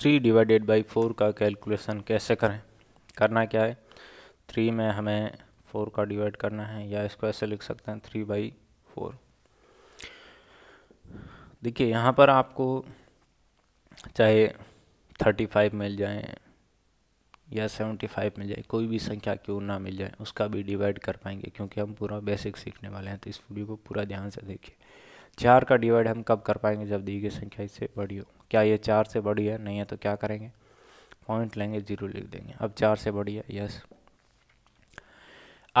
three divided by four का calculation कैसे करें करना क्या है थ्री में हमें फोर का डिवाइड करना है या इसको ऐसे लिख सकते हैं थ्री बाई फोर देखिए यहाँ पर आपको चाहे थर्टी फाइव मिल जाए या सेवेंटी फाइव मिल जाए कोई भी संख्या क्यों ना मिल जाए उसका भी डिवाइड कर पाएंगे क्योंकि हम पूरा बेसिक सीखने वाले हैं तो इस वीडियो को पूरा ध्यान से देखिए चार का डिवाइड हम कब कर पाएंगे जब दी गई संख्या इससे बड़ी हो क्या ये चार से बड़ी है नहीं है तो क्या करेंगे पॉइंट लेंगे जीरो लिख देंगे अब चार से बड़ी है यस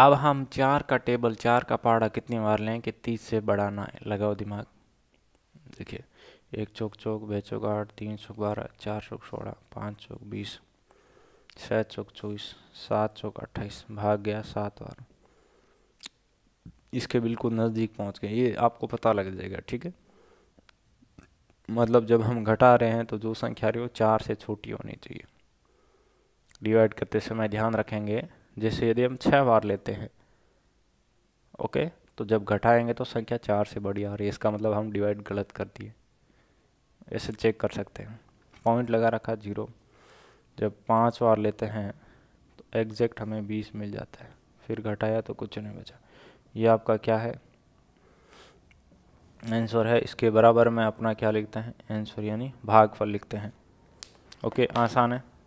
अब हम चार का टेबल चार का पहाड़ा कितनी बार लें कि तीस से बड़ा ना लगाओ दिमाग देखिए एक चौक चौक बे चौक आठ तीन चौक बारह चार चौक सोलह पाँच चौक बीस छः चौक चौबीस सात चौक अट्ठाईस भाग गया सात बार इसके बिल्कुल नज़दीक पहुंच गए ये आपको पता लग जाएगा ठीक है मतलब जब हम घटा रहे हैं तो जो संख्या रही हो चार से छोटी होनी चाहिए डिवाइड करते समय ध्यान रखेंगे जैसे यदि हम छः बार लेते हैं ओके तो जब घटाएंगे तो संख्या चार से बड़ी आ रही है इसका मतलब हम डिवाइड गलत कर दिए ऐसे चेक कर सकते हैं पॉइंट लगा रखा जीरो जब पाँच बार लेते हैं तो एग्जैक्ट हमें बीस मिल जाता है फिर घटाया तो कुछ नहीं बचा ये आपका क्या है आंसर है इसके बराबर में अपना क्या लिखते हैं आंसर यानी भागफल लिखते हैं ओके आसान है